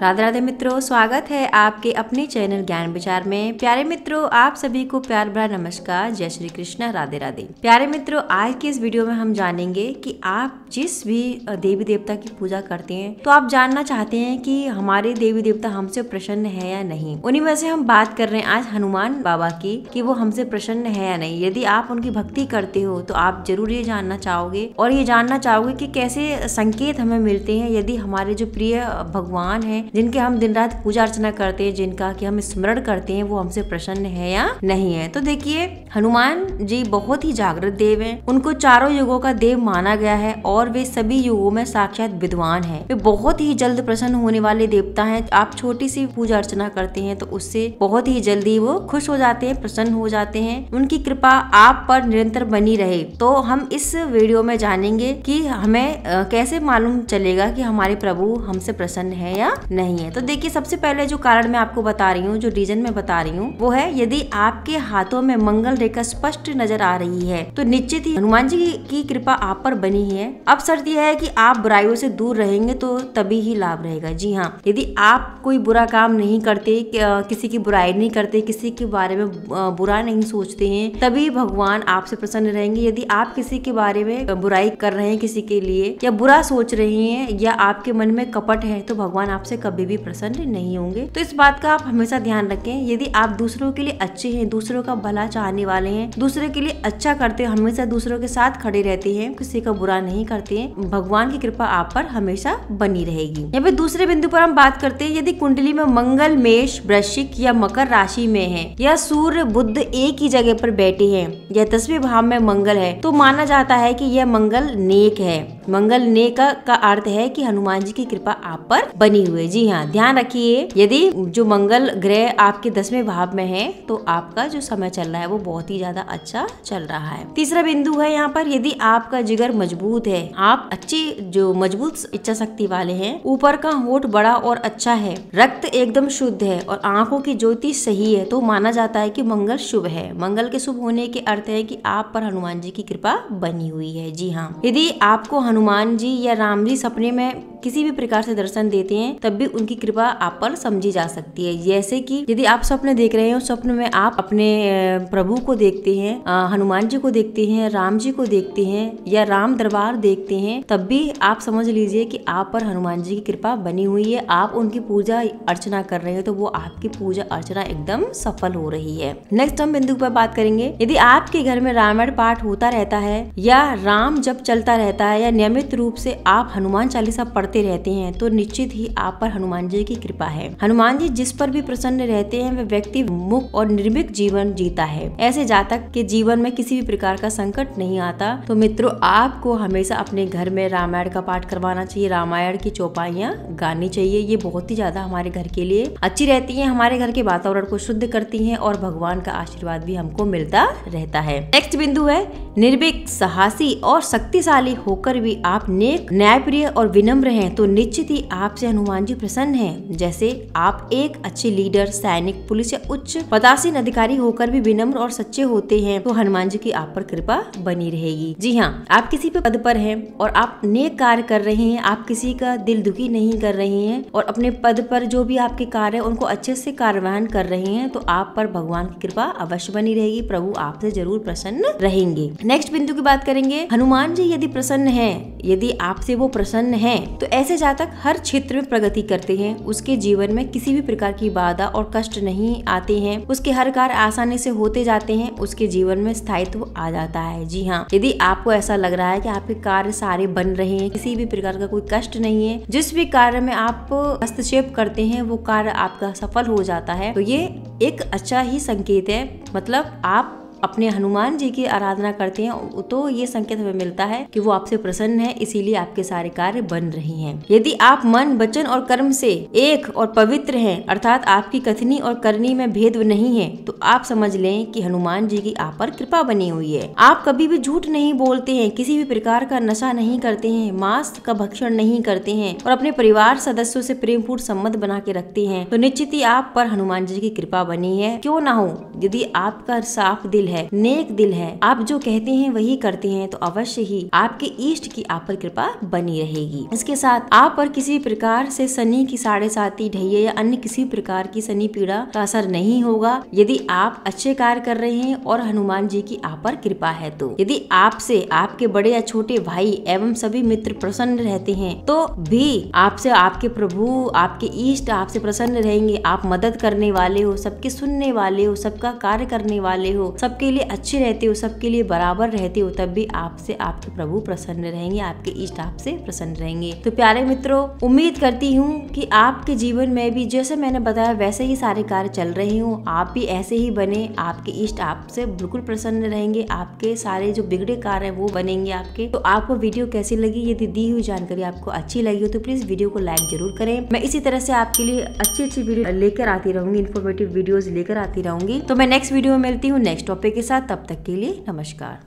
राधे राधे मित्रों स्वागत है आपके अपने चैनल ज्ञान विचार में प्यारे मित्रों आप सभी को प्यार भरा नमस्कार जय श्री कृष्ण राधे राधे प्यारे मित्रों आज के इस वीडियो में हम जानेंगे कि आप जिस भी देवी देवता की पूजा करते हैं तो आप जानना चाहते हैं कि हमारे देवी देवता हमसे प्रसन्न है या नहीं उन्हीं में से हम बात कर रहे हैं आज हनुमान बाबा की कि वो हमसे प्रसन्न है या नहीं यदि आप उनकी भक्ति करते हो तो आप जरूर ये जानना चाहोगे और ये जानना चाहोगे कि कैसे संकेत हमें मिलते हैं यदि हमारे जो प्रिय भगवान है जिनके हम दिन रात पूजा अर्चना करते हैं जिनका की हम स्मरण करते हैं वो हमसे प्रसन्न है या नहीं है तो देखिए हनुमान जी बहुत ही जागृत देव है उनको चारों युगों का देव माना गया है और और वे सभी युगों में साक्षात विद्वान है वे बहुत ही जल्द प्रसन्न होने वाले देवता है आप छोटी सी पूजा अर्चना करते हैं तो उससे बहुत ही जल्दी वो खुश हो जाते हैं प्रसन्न हो जाते हैं उनकी कृपा आप पर निरंतर बनी रहे तो हम इस वीडियो में जानेंगे कि हमें कैसे मालूम चलेगा कि हमारे प्रभु हमसे प्रसन्न है या नहीं है तो देखिए सबसे पहले जो कारण मैं आपको बता रही हूँ जो रीजन में बता रही हूँ वो है यदि आपके हाथों में मंगल रेखा स्पष्ट नजर आ रही है तो निश्चित ही हनुमान जी की कृपा आप पर बनी है अब शर्त यह है कि आप बुराइयों से दूर रहेंगे तो तभी ही लाभ रहेगा जी हाँ यदि आप कोई बुरा काम नहीं करते किसी की बुराई नहीं करते किसी के बारे में बुरा नहीं सोचते हैं तभी भगवान आपसे प्रसन्न रहेंगे यदि आप किसी के बारे में बुराई कर रहे हैं किसी के लिए या बुरा सोच रहे हैं या आपके मन में कपट है तो भगवान आपसे कभी भी प्रसन्न नहीं होंगे तो इस बात का आप हमेशा ध्यान रखें यदि आप दूसरों के लिए अच्छे हैं दूसरों का भला चाहने वाले हैं दूसरे के लिए अच्छा करते हमेशा दूसरों के साथ खड़े रहते हैं किसी का बुरा नहीं करते करते हैं भगवान की कृपा आप पर हमेशा बनी रहेगी यहाँ पे दूसरे बिंदु पर हम बात करते हैं यदि कुंडली में मंगल मेष वृश्चिक या मकर राशि में है या सूर्य बुद्ध एक ही जगह पर बैठे हैं या दसवीं भाव में मंगल है तो माना जाता है कि यह मंगल नेक है मंगल नेक का, का अर्थ है कि हनुमान जी की कृपा आप पर बनी हुई जी हाँ ध्यान रखिए यदि जो मंगल ग्रह आपके दसवें भाव में है तो आपका जो समय चल रहा है वो बहुत ही ज्यादा अच्छा चल रहा है तीसरा बिंदु है यहाँ पर यदि आपका जिगर मजबूत है आप अच्छे जो मजबूत इच्छा शक्ति वाले हैं ऊपर का होठ बड़ा और अच्छा है रक्त एकदम शुद्ध है और आंखों की ज्योति सही है तो माना जाता है कि मंगल शुभ है मंगल के शुभ होने के अर्थ है कि आप पर हनुमान जी की कृपा बनी हुई है जी हाँ यदि आपको हनुमान जी या राम जी सपने में किसी भी प्रकार से दर्शन देते हैं तब भी उनकी कृपा आप पर समझी जा सकती है जैसे कि यदि आप सपने देख रहे हैं स्वप्न में आप अपने प्रभु को देखते हैं हनुमान जी को देखते हैं राम जी को देखते हैं या राम दरबार देख देखते हैं तब भी आप समझ लीजिए कि आप पर हनुमान जी की कृपा बनी हुई है आप उनकी पूजा अर्चना कर रहे हो तो वो आपकी पूजा अर्चना एकदम सफल हो रही है नेक्स्ट हम बिंदु पर बात करेंगे यदि आपके घर में रामायण पाठ होता रहता है या राम जब चलता रहता है या नियमित रूप से आप हनुमान चालीसा पढ़ते रहते हैं तो निश्चित ही आप पर हनुमान जी की कृपा है हनुमान जी जिस पर भी प्रसन्न रहते हैं वह व्यक्ति मुक्त और निर्मिक जीवन जीता है ऐसे जातक के जीवन में किसी भी प्रकार का संकट नहीं आता तो मित्रों आपको हमेशा अपने घर में रामायण का पाठ करवाना चाहिए रामायण की चौपाइयाँ गानी चाहिए ये बहुत ही ज़्यादा हमारे घर के लिए अच्छी रहती है हमारे घर के वातावरण को शुद्ध करती है और भगवान का आशीर्वाद भी हमको मिलता रहता है नेक्स्ट बिंदु है निर्भीक साहसी और शक्तिशाली होकर भी आप नेक न्यायप्रिय और विनम्र हैं तो निश्चित ही आपसे हनुमान जी प्रसन्न हैं जैसे आप एक अच्छे लीडर सैनिक पुलिस या उच्च पदासीन अधिकारी होकर भी विनम्र और सच्चे होते हैं तो हनुमान जी की आप पर कृपा बनी रहेगी जी हाँ आप किसी भी पद पर हैं और आप नेक कार्य कर रहे हैं आप किसी का दिल दुखी नहीं कर रहे हैं और अपने पद पर जो भी आपके कार्य है उनको अच्छे से कार्यवाहन कर रहे हैं तो आप पर भगवान की कृपा अवश्य बनी रहेगी प्रभु आपसे जरूर प्रसन्न रहेंगे नेक्स्ट बिंदु की बात करेंगे हनुमान जी यदि प्रसन्न है यदि आपसे वो प्रसन्न है तो ऐसे जातक हर क्षेत्र में प्रगति करते हैं उसके जीवन में किसी भी प्रकार की बाधा और कष्ट नहीं आते हैं उसके हर कार्य आसानी से होते जाते हैं उसके जीवन में स्थायित्व आ जाता है जी हाँ यदि आपको ऐसा लग रहा है कि आपके कार्य कार्य सारे बन रहे हैं किसी भी प्रकार का कोई कष्ट नहीं है जिस भी कार्य में आप हस्तक्षेप करते हैं वो कार्य आपका सफल हो जाता है तो ये एक अच्छा ही संकेत है मतलब आप अपने हनुमान जी की आराधना करते हैं तो ये संकेत हमें मिलता है कि वो आपसे प्रसन्न है इसीलिए आपके सारे कार्य बन रही हैं यदि आप मन वचन और कर्म से एक और पवित्र हैं अर्थात आपकी कथनी और करनी में भेद नहीं है तो आप समझ लें कि हनुमान जी की आप पर कृपा बनी हुई है आप कभी भी झूठ नहीं बोलते हैं किसी भी प्रकार का नशा नहीं करते हैं मांस का भक्षण नहीं करते हैं और अपने परिवार सदस्यों से प्रेम पूर्ण संबंध बना के रखते हैं तो निश्चित ही आप पर हनुमान जी की कृपा बनी है क्यों ना हो यदि आपका साफ दिल दिल है नेक दिल है आप जो कहते हैं वही करते हैं तो अवश्य ही आपके इष्ट की आप पर कृपा बनी रहेगी इसके साथ आप पर किसी प्रकार से शनि की साढ़े साथी ढैया या अन्य किसी प्रकार की शनि पीड़ा का असर नहीं होगा यदि आप अच्छे कार्य कर रहे हैं और हनुमान जी की आप पर कृपा है तो यदि आपसे आपके बड़े या छोटे भाई एवं सभी मित्र प्रसन्न रहते हैं तो भी आपसे आपके प्रभु आपके इष्ट आपसे प्रसन्न रहेंगे आप मदद करने वाले हो सबके सुनने वाले हो सबका कार्य करने वाले हो सब सबके लिए अच्छे रहते हो सबके लिए बराबर रहते हो तब भी आपसे आपके प्रभु प्रसन्न रहेंगे आपके इष्ट आपसे प्रसन्न रहेंगे तो प्यारे मित्रों उम्मीद करती हूँ कि आपके जीवन में भी जैसे मैंने बताया वैसे ही सारे कार्य चल रहे हूँ आप भी ऐसे ही बने आपके इष्ट आपसे बिल्कुल प्रसन्न रहेंगे आपके सारे जो बिगड़े कार्य है वो बनेंगे आपके तो आपको वीडियो कैसी लगी यदि दी हुई जानकारी आपको अच्छी लगी हो तो प्लीज वीडियो को लाइक जरूर करें मैं इसी तरह से आपके लिए अच्छी अच्छी वीडियो लेकर आती रहूंगी इन्फॉर्मेटिव वीडियोज लेकर आती रहूंगी तो मैं नेक्स्ट वीडियो में मिलती हूँ नेक्स्ट टॉपिक टॉपिक के साथ तब तक के लिए नमस्कार